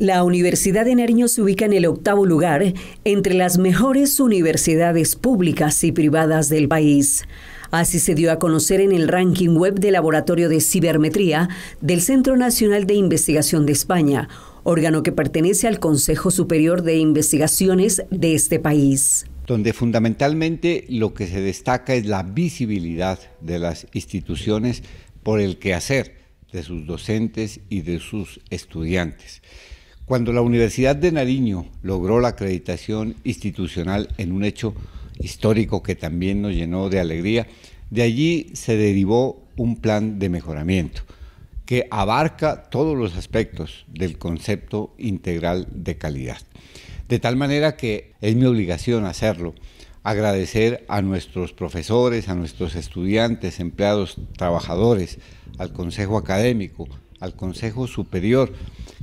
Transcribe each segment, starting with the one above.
La Universidad de Nariño se ubica en el octavo lugar entre las mejores universidades públicas y privadas del país. Así se dio a conocer en el ranking web del Laboratorio de Cibermetría del Centro Nacional de Investigación de España, órgano que pertenece al Consejo Superior de Investigaciones de este país. Donde fundamentalmente lo que se destaca es la visibilidad de las instituciones por el quehacer de sus docentes y de sus estudiantes. Cuando la Universidad de Nariño logró la acreditación institucional en un hecho histórico que también nos llenó de alegría, de allí se derivó un plan de mejoramiento que abarca todos los aspectos del concepto integral de calidad. De tal manera que es mi obligación hacerlo, agradecer a nuestros profesores, a nuestros estudiantes, empleados, trabajadores, al Consejo Académico, al Consejo Superior,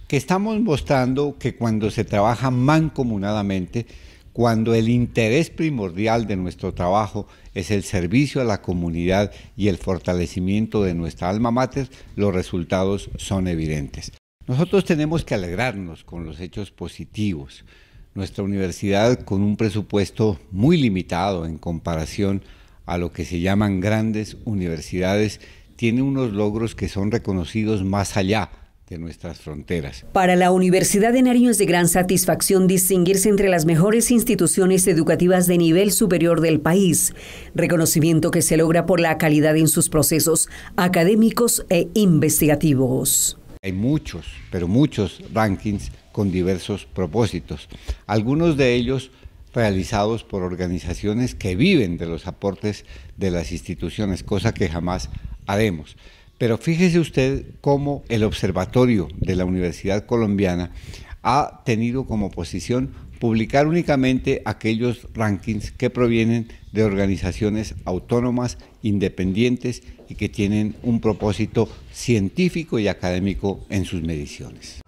que estamos mostrando que cuando se trabaja mancomunadamente, cuando el interés primordial de nuestro trabajo es el servicio a la comunidad y el fortalecimiento de nuestra alma mater, los resultados son evidentes. Nosotros tenemos que alegrarnos con los hechos positivos. Nuestra universidad, con un presupuesto muy limitado en comparación a lo que se llaman grandes universidades, tiene unos logros que son reconocidos más allá de nuestras fronteras. Para la Universidad de Nariño es de gran satisfacción distinguirse entre las mejores instituciones educativas de nivel superior del país, reconocimiento que se logra por la calidad en sus procesos académicos e investigativos. Hay muchos, pero muchos rankings con diversos propósitos, algunos de ellos realizados por organizaciones que viven de los aportes de las instituciones, cosa que jamás haremos. Pero fíjese usted cómo el observatorio de la Universidad Colombiana ha tenido como posición publicar únicamente aquellos rankings que provienen de organizaciones autónomas, independientes y que tienen un propósito científico y académico en sus mediciones.